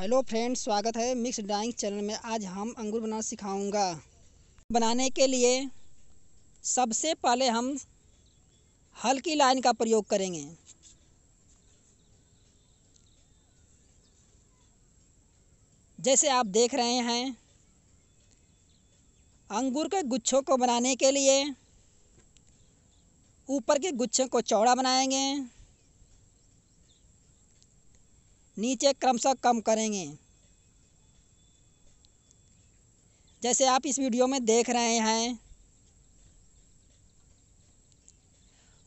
hello friends स्वागत है mix drawing channel में आज हम अंगूर बनाना सिखाऊंगा बनाने के लिए सबसे पहले हम हल्की लाइन का प्रयोग करेंगे जैसे आप देख रहे हैं अंगूर के गुच्छों को बनाने के लिए ऊपर के गुच्छों को चौड़ा बनाएंगे नीचे क्रमशः कम करेंगे जैसे आप इस वीडियो में देख रहे हैं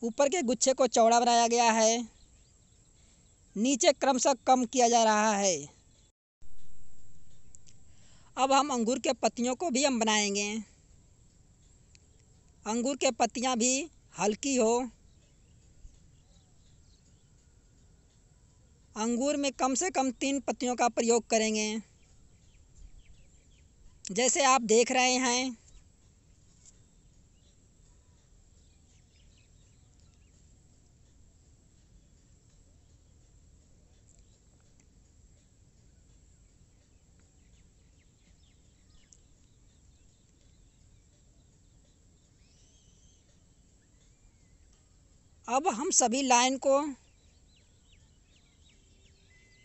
ऊपर के गुच्छे को चौड़ा बनाया गया है नीचे क्रमशः कम किया जा रहा है अब हम अंगूर के पत्तियों को भी हम बनाएंगे अंगूर के पत्तियाँ भी हल्की हो अंगूर में कम से कम तीन पत्तियों का प्रयोग करेंगे जैसे आप देख रहे हैं अब हम सभी लाइन को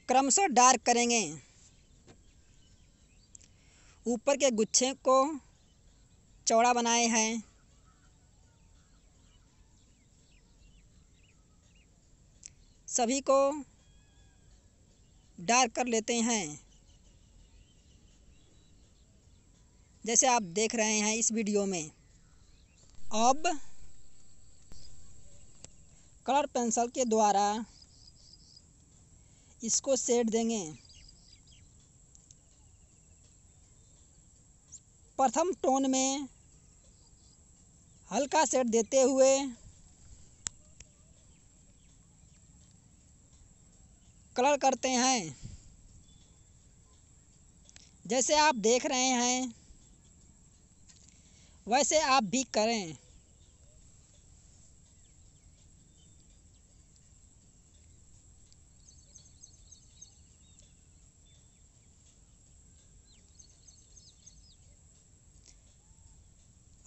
क्रमशः डार्क करेंगे ऊपर के गुच्छे को चौड़ा बनाए हैं सभी को डार्क कर लेते हैं जैसे आप देख रहे हैं इस वीडियो में अब कलर पेंसिल के द्वारा इसको सेट देंगे प्रथम टोन में हल्का सेट देते हुए कलर करते हैं जैसे आप देख रहे हैं वैसे आप भी करें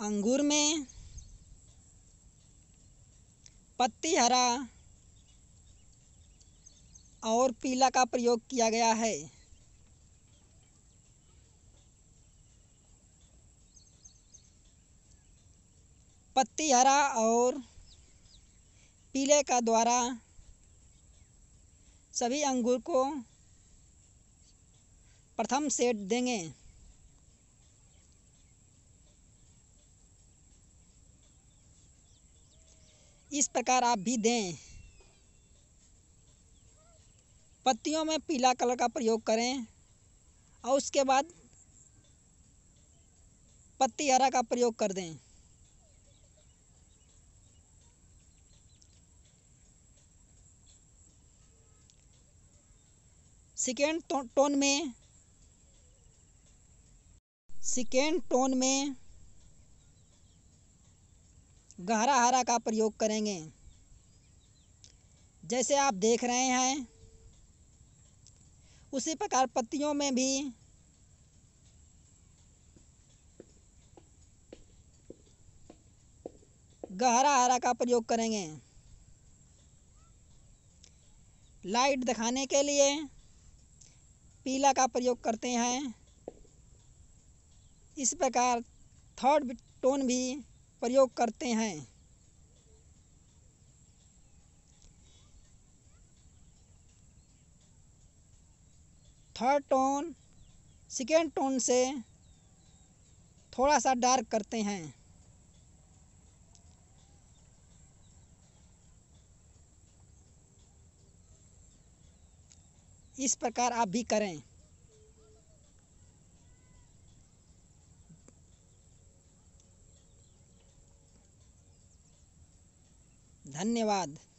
अंगूर में पत्ती हरा और पीला का प्रयोग किया गया है पत्ती हरा और पीले का द्वारा सभी अंगूर को प्रथम सेट देंगे इस प्रकार आप भी दें पत्तियों में पीला कलर का प्रयोग करें और उसके बाद पत्ती हरा का प्रयोग कर दें सेकेंड तो, टोन में सेकेंड टोन में गहरा हरा का प्रयोग करेंगे जैसे आप देख रहे हैं उसी प्रकार पत्तियों में भी गहरा हरा का प्रयोग करेंगे लाइट दिखाने के लिए पीला का प्रयोग करते हैं इस प्रकार थर्ड टोन भी प्रयोग करते हैं थर्ड टोन सेकेंड टोन से थोड़ा सा डार्क करते हैं इस प्रकार आप भी करें धन्यवाद